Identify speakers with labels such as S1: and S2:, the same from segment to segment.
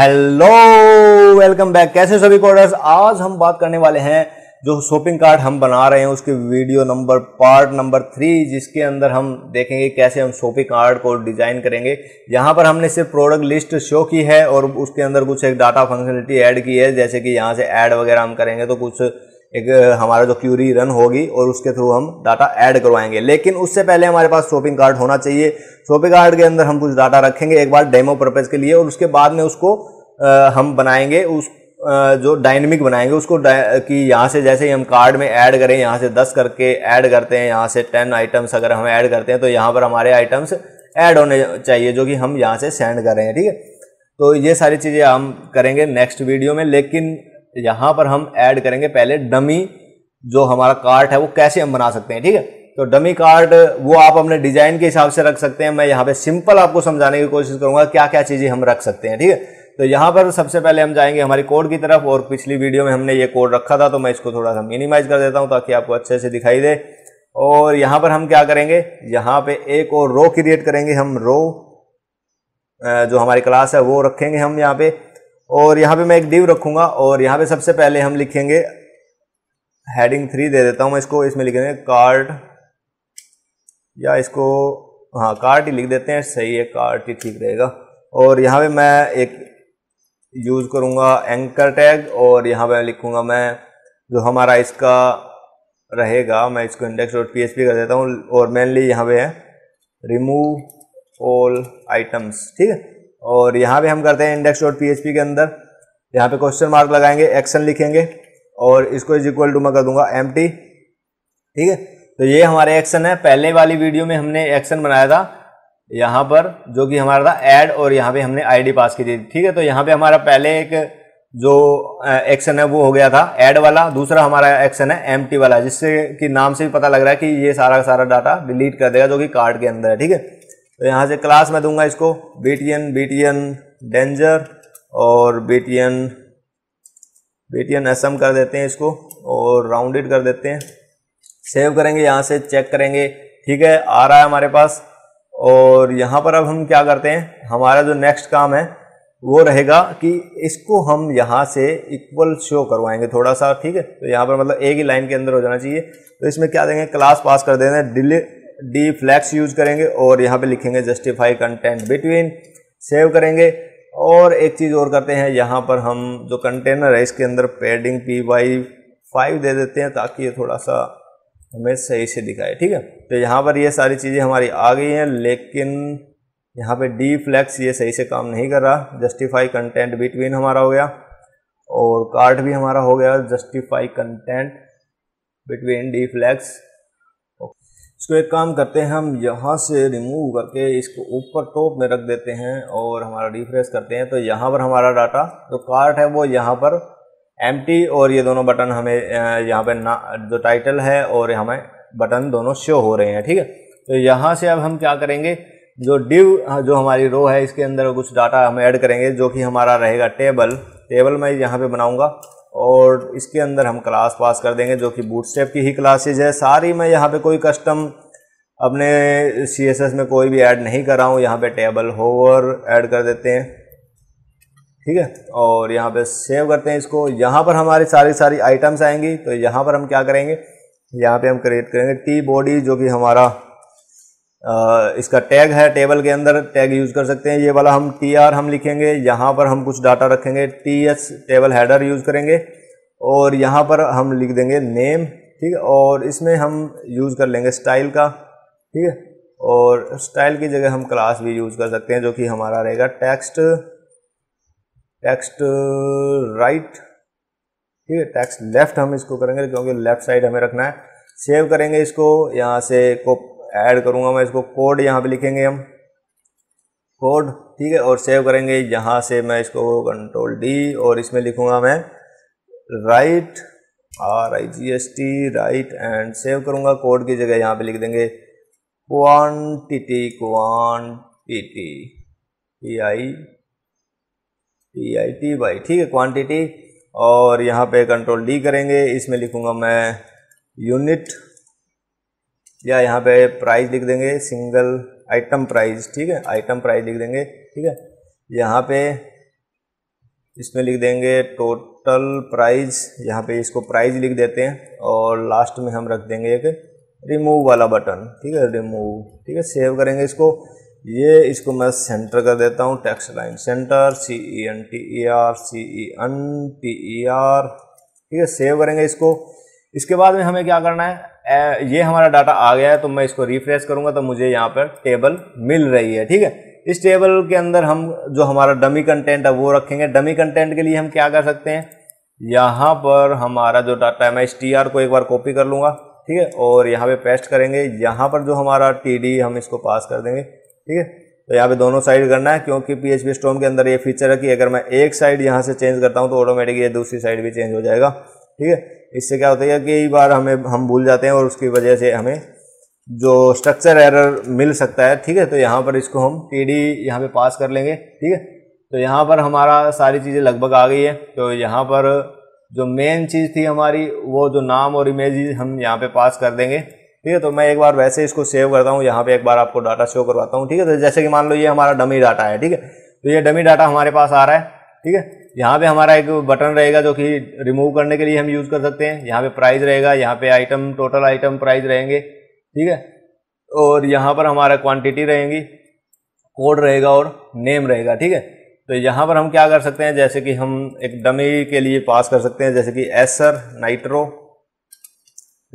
S1: hello welcome back कैसे सभी corders आज हम बात करने वाले हैं जो शॉपिंग कार्ट हम बना रहे हैं उसके video number part number three जिसके अंदर हम देखेंगे कैसे हम शॉपिंग कार्ड को डिज़ाइन करेंगे यहाँ पर हमने सिर्फ प्रोडक्ट लिस्ट शो की है और उसके अंदर कुछ एक डाटा फंक्शनलिटी ऐड की है जैसे कि यहाँ से ऐड वगैरह हम करेंगे तो कुछ एक हमारा जो क्यूरी रन होगी और उसके थ्रू हम डाटा ऐड करवाएंगे लेकिन उससे पहले हमारे पास शॉपिंग कार्ड होना चाहिए शॉपिंग कार्ड के अंदर हम कुछ डाटा रखेंगे एक बार डेमो पर्पज़ के लिए और उसके बाद में उसको आ, हम बनाएंगे उस आ, जो डायनेमिक बनाएंगे उसको कि यहाँ से जैसे ही हम कार्ड में ऐड करें यहाँ से दस करके ऐड करते हैं यहाँ से टेन आइटम्स अगर हम ऐड करते हैं तो यहाँ पर हमारे आइटम्स ऐड होने चाहिए जो कि हम यहाँ से सेंड कर रहे हैं ठीक है तो ये सारी चीज़ें हम करेंगे नेक्स्ट वीडियो में लेकिन यहां पर हम ऐड करेंगे पहले डमी जो हमारा कार्ट है वो कैसे हम बना सकते हैं ठीक है तो डमी कार्ड वो आप अपने डिजाइन के हिसाब से रख सकते हैं मैं यहाँ पे सिंपल आपको समझाने की कोशिश करूंगा क्या क्या चीजें हम रख सकते हैं ठीक है तो यहाँ पर सबसे पहले हम जाएंगे हमारी कोड की तरफ और पिछली वीडियो में हमने ये कोड रखा था तो मैं इसको थोड़ा सा मिनिमाइज कर देता हूँ ताकि आपको अच्छे से दिखाई दे और यहाँ पर हम क्या करेंगे यहाँ पे एक और रो क्रिएट करेंगे हम रो जो हमारी क्लास है वो रखेंगे हम यहाँ पे और यहाँ पे मैं एक डिव रखूंगा और यहाँ पे सबसे पहले हम लिखेंगे हेडिंग थ्री दे देता हूँ मैं इसको इसमें लिखेंगे कार्ट या इसको हाँ कार्ट ही लिख देते हैं सही है कार्ट ही ठीक रहेगा और यहाँ पे मैं एक यूज़ करूँगा एंकर टैग और यहाँ पे लिखूँगा मैं जो हमारा इसका रहेगा मैं इसको इंडेक्स डॉट पी कर देता हूँ और मेनली यहाँ पे है रिमूव ऑल आइटम्स ठीक है और यहाँ पे हम करते हैं इंडेक्स डॉट पी के अंदर यहाँ पे क्वेश्चन मार्क लगाएंगे एक्शन लिखेंगे और इसको इज इक्वल टू मैं कर दूंगा एम ठीक है तो ये हमारे एक्शन है पहले वाली वीडियो में हमने एक्शन बनाया था यहाँ पर जो कि हमारा था एड और यहाँ पे हमने आईडी पास की थी ठीक है तो यहाँ पे हमारा पहले एक जो एक्शन है वो हो गया था एड वाला दूसरा हमारा एक्शन है एम वाला जिससे कि नाम से भी पता लग रहा है कि ये सारा सारा डाटा डिलीट कर देगा जो कि कार्ड के अंदर है ठीक है तो यहाँ से क्लास में दूंगा इसको बेटियन बेटियन डेंजर और बेटियन बेटियन एम कर देते हैं इसको और राउंडेड कर देते हैं सेव करेंगे यहाँ से चेक करेंगे ठीक है आ रहा है हमारे पास और यहाँ पर अब हम क्या करते हैं हमारा जो नेक्स्ट काम है वो रहेगा कि इसको हम यहाँ से इक्वल शो करवाएंगे थोड़ा सा ठीक है तो यहाँ पर मतलब एक ही लाइन के अंदर हो जाना चाहिए तो इसमें क्या देंगे क्लास पास कर देंगे डी फ्लैक्स यूज करेंगे और यहाँ पे लिखेंगे जस्टिफाई कंटेंट बिटवीन सेव करेंगे और एक चीज़ और करते हैं यहाँ पर हम जो कंटेनर है इसके अंदर पेडिंग पी वाई फाइव दे देते हैं ताकि ये थोड़ा सा हमें सही से दिखाए ठीक है तो यहाँ पर ये सारी चीज़ें हमारी आ गई हैं लेकिन यहाँ पे डी फ्लैक्स ये सही से काम नहीं कर रहा जस्टिफाई कंटेंट बिटवीन हमारा हो गया और कार्ड भी हमारा हो गया justify content between D flex इसको एक काम करते हैं हम यहाँ से रिमूव करके इसको ऊपर टॉप में रख देते हैं और हमारा रिफ्रेश करते हैं तो यहाँ पर हमारा डाटा जो कार्ट है वो यहाँ पर एम और ये दोनों बटन हमें यहाँ पर ना जो टाइटल है और हमें बटन दोनों शो हो रहे हैं ठीक है तो यहाँ से अब हम क्या करेंगे जो डिव हाँ, जो हमारी रो है इसके अंदर कुछ डाटा हम ऐड करेंगे जो कि हमारा रहेगा टेबल टेबल मैं यहाँ पे बनाऊँगा और इसके अंदर हम क्लास पास कर देंगे जो कि बूट की ही क्लासेज है सारी मैं यहाँ पे कोई कस्टम अपने सी एस एस में कोई भी ऐड नहीं कर रहा हूँ यहाँ पे टेबल होवर ऐड कर देते हैं ठीक है और यहाँ पे सेव करते हैं इसको यहाँ पर हमारी सारी सारी आइटम्स आएंगी तो यहाँ पर हम क्या करेंगे यहाँ पे हम क्रिएट करेंगे टी बॉडी जो कि हमारा इसका टैग है टेबल के अंदर टैग यूज़ कर सकते हैं ये वाला हम टी आर हम लिखेंगे यहाँ पर हम कुछ डाटा रखेंगे T S table header use करेंगे और यहाँ पर हम लिख देंगे नेम ठीक है और इसमें हम यूज़ कर लेंगे स्टाइल का ठीक है और स्टाइल की जगह हम क्लास भी यूज़ कर सकते हैं जो कि हमारा रहेगा टेक्स्ट टेक्स्ट राइट ठीक है टेक्स्ट लेफ़्ट हम इसको करेंगे क्योंकि लेफ़्ट साइड हमें रखना है सेव करेंगे इसको यहाँ से को ऐड करूँगा मैं इसको कोड यहाँ पे लिखेंगे हम कोड ठीक है और सेव करेंगे यहाँ से मैं इसको कंट्रोल डी और इसमें लिखूँगा मैं right R I G S T right and save करूँगा कोड की जगह यहाँ पे लिख देंगे quantity quantity T I T I T Y ठीक है क्वान्टिटी और यहाँ पे कंट्रोल डी करेंगे इसमें लिखूँगा मैं यूनिट या यहाँ पे प्राइस लिख देंगे सिंगल आइटम प्राइस ठीक है आइटम प्राइस लिख देंगे ठीक है यहाँ पे इसमें लिख देंगे टोटल प्राइस यहाँ पे इसको प्राइस लिख देते हैं और लास्ट में हम रख देंगे एक रिमूव वाला बटन ठीक है रिमूव ठीक है सेव करेंगे इसको ये इसको मैं सेंटर कर देता हूँ text line center C E N T E R C E N T E R ठीक है सेव करेंगे इसको इसके बाद में हमें क्या करना है ये हमारा डाटा आ गया है तो मैं इसको रिफ्रेश करूंगा तो मुझे यहाँ पर टेबल मिल रही है ठीक है इस टेबल के अंदर हम जो हमारा डमी कंटेंट है वो रखेंगे डमी कंटेंट के लिए हम क्या कर सकते हैं यहाँ पर हमारा जो डाटा है मैं इस टी को एक बार कॉपी कर लूँगा ठीक है और यहाँ पे पेस्ट करेंगे यहाँ पर जो हमारा टी हम इसको पास कर देंगे ठीक है तो यहाँ पे दोनों साइड करना है क्योंकि पी एच के अंदर ये फीचर है कि अगर मैं एक साइड यहाँ से चेंज करता हूँ तो ऑटोमेटिक ये दूसरी साइड भी चेंज हो जाएगा ठीक है इससे क्या होता है कई बार हमें हम भूल जाते हैं और उसकी वजह से हमें जो स्ट्रक्चर एरर मिल सकता है ठीक है तो यहाँ पर इसको हम टी डी यहाँ पर पास कर लेंगे ठीक है तो यहाँ पर हमारा सारी चीज़ें लगभग आ गई है तो यहाँ पर जो मेन चीज़ थी हमारी वो जो नाम और इमेज हम यहाँ पे पास कर देंगे ठीक है तो मैं एक बार वैसे इसको सेव करता हूँ यहाँ पे एक बार आपको डाटा शो करवाता हूँ ठीक है तो जैसे कि मान लो ये हमारा डमी डाटा है ठीक है तो ये डमी डाटा हमारे पास आ रहा है ठीक है यहाँ पे हमारा एक बटन रहेगा जो कि रिमूव करने के लिए हम यूज़ कर सकते हैं यहाँ पे प्राइस रहेगा यहाँ पे आइटम टोटल आइटम प्राइस रहेंगे ठीक है और यहाँ पर हमारा क्वांटिटी रहेगी कोड रहेगा और नेम रहेगा ठीक है तो यहाँ पर हम क्या कर सकते हैं जैसे कि हम एक डमी के लिए पास कर सकते हैं जैसे कि एसर नाइट्रो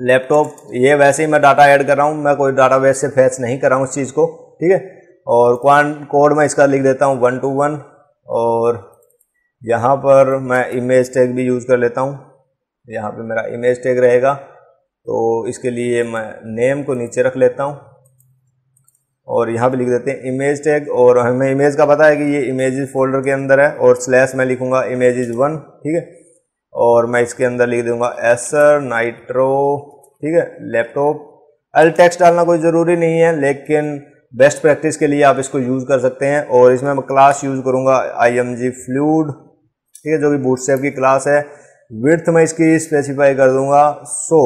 S1: लैपटॉप ये वैसे ही मैं डाटा ऐड कर रहा हूँ मैं कोई डाटा बेस से फैस नहीं कर रहा हूँ उस चीज़ को ठीक है और क्वान कोड मैं इसका लिख देता हूँ वन टू वन और यहाँ पर मैं इमेज टैग भी यूज़ कर लेता हूँ यहाँ पे मेरा इमेज टैग रहेगा तो इसके लिए मैं नेम को नीचे रख लेता हूँ और यहाँ पे लिख देते हैं इमेज टैग और हमें इमेज का पता है कि ये इमेज फोल्डर के अंदर है और स्लैश मैं लिखूँगा इमेज वन ठीक है और मैं इसके अंदर लिख दूँगा एसर नाइट्रो ठीक है लैपटॉप अल टेक्स्ट डालना कोई ज़रूरी नहीं है लेकिन बेस्ट प्रैक्टिस के लिए आप इसको यूज़ कर सकते हैं और इसमें मैं क्लास यूज़ करूँगा आई एम जी फ्लूड ठीक है जो कि बूटसेप की क्लास है विर्थ मैं इसकी स्पेसिफाई कर दूंगा सो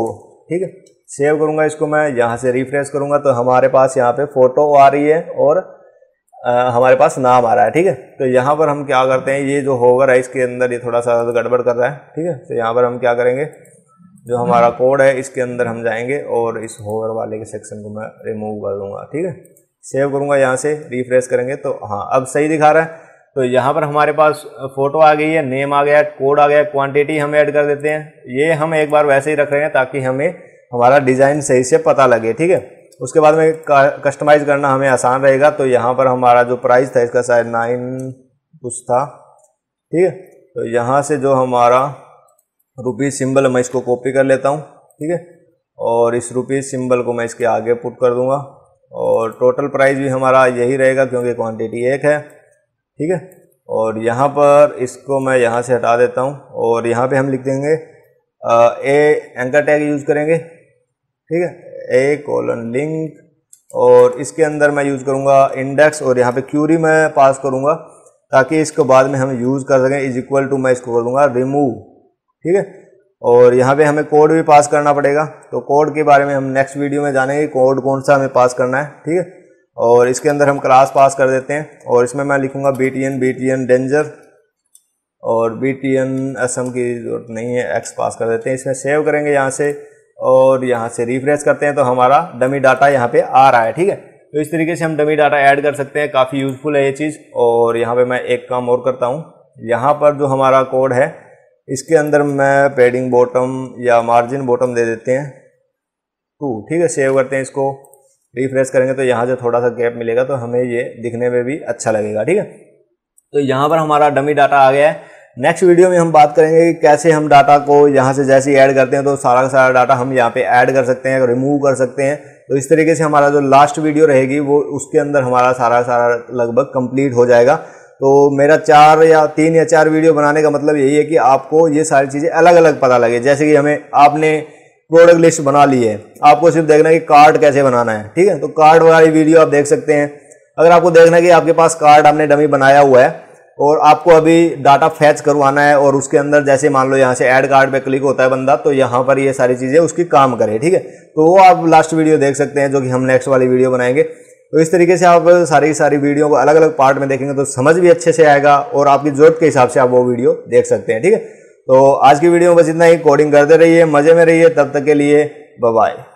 S1: ठीक है सेव करूंगा इसको मैं यहाँ से रिफ्रेश करूंगा तो हमारे पास यहाँ पे फोटो आ रही है और आ, हमारे पास नाम आ रहा है ठीक है तो यहाँ पर हम क्या करते हैं ये जो होवर है इसके अंदर ये थोड़ा सा गड़बड़ कर रहा है ठीक है तो यहाँ पर हम क्या करेंगे जो हमारा कोड है इसके अंदर हम जाएंगे और इस होवर वाले के सेक्शन को मैं रिमूव कर दूंगा ठीक है सेव करूंगा यहाँ से रिफ्रेश करेंगे तो हाँ अब सही दिखा रहा है तो यहाँ पर हमारे पास फ़ोटो आ गई है नेम आ गया कोड आ गया क्वांटिटी हम ऐड कर देते हैं ये हम एक बार वैसे ही रख रहे हैं ताकि हमें हमारा डिज़ाइन सही से पता लगे ठीक है उसके बाद में कस्टमाइज़ करना हमें आसान रहेगा तो यहाँ पर हमारा जो प्राइस था इसका शायद नाइन कुछ था ठीक है तो यहाँ से जो हमारा रुपीज़ सिंबल मैं इसको कॉपी कर लेता हूँ ठीक है और इस रुपीज़ सिंबल को मैं इसके आगे पुट कर दूँगा और टोटल प्राइस भी हमारा यही रहेगा क्योंकि क्वांटिटी एक है ठीक है और यहाँ पर इसको मैं यहाँ से हटा देता हूँ और यहाँ पे हम लिख देंगे ए एंकर टैग यूज़ करेंगे ठीक है ए कॉलन लिंक और इसके अंदर मैं यूज़ करूँगा इंडेक्स और यहाँ पे क्यूरी मैं पास करूँगा ताकि इसको बाद में हम यूज़ कर सकें इज इक्वल टू मैं इसको कर दूँगा रिमूव ठीक है और यहाँ पे हमें कोड भी पास करना पड़ेगा तो कोड के बारे में हम नेक्स्ट वीडियो में जानेंगे कोड कौन सा हमें पास करना है ठीक है और इसके अंदर हम क्लास पास कर देते हैं और इसमें मैं लिखूँगा B T N B T N danger और B T N S M की जरूरत नहीं है एक्स पास कर देते हैं इसमें सेव करेंगे यहाँ से और यहाँ से रिफ्रेश करते हैं तो हमारा डमी डाटा यहाँ पे आ रहा है ठीक है तो इस तरीके से हम डमी डाटा ऐड कर सकते हैं काफ़ी यूज़फुल है ये चीज़ और यहाँ पे मैं एक काम और करता हूँ यहाँ पर जो हमारा कोड है इसके अंदर मैं पेडिंग बॉटम या मार्जिन बॉटम दे देते हैं टू ठीक है सेव करते हैं इसको रिफ्रेश करेंगे तो यहाँ से थोड़ा सा गैप मिलेगा तो हमें ये दिखने में भी अच्छा लगेगा ठीक है तो यहाँ पर हमारा डमी डाटा आ गया है नेक्स्ट वीडियो में हम बात करेंगे कि कैसे हम डाटा को यहाँ से जैसे ऐड करते हैं तो सारा का सारा डाटा हम यहाँ पे ऐड कर सकते हैं रिमूव कर सकते हैं तो इस तरीके से हमारा जो लास्ट वीडियो रहेगी वो उसके अंदर हमारा सारा सारा लगभग कंप्लीट हो जाएगा तो मेरा चार या तीन या चार वीडियो बनाने का मतलब यही है कि आपको ये सारी चीज़ें अलग अलग पता लगे जैसे कि हमें आपने प्रोडक्ट लिस्ट बना ली है आपको सिर्फ देखना है कि कार्ड कैसे बनाना है ठीक है तो कार्ड वाली वीडियो आप देख सकते हैं अगर आपको देखना है कि आपके पास कार्ड आपने डमी बनाया हुआ है और आपको अभी डाटा फैच करवाना है और उसके अंदर जैसे मान लो यहाँ से ऐड कार्ड पे क्लिक होता है बंदा तो यहाँ पर ये सारी चीज़ें उसकी काम करे ठीक है तो वो आप लास्ट वीडियो देख सकते हैं जो कि हम नेक्स्ट वाली वीडियो बनाएंगे तो इस तरीके से आप सारी सारी वीडियो को अलग अलग पार्ट में देखेंगे तो समझ भी अच्छे से आएगा और आपकी जरूरत के हिसाब से आप वो वीडियो देख सकते हैं ठीक है तो आज की वीडियो में बस इतना ही कोडिंग करते रहिए मजे में रहिए तब तक के लिए बाय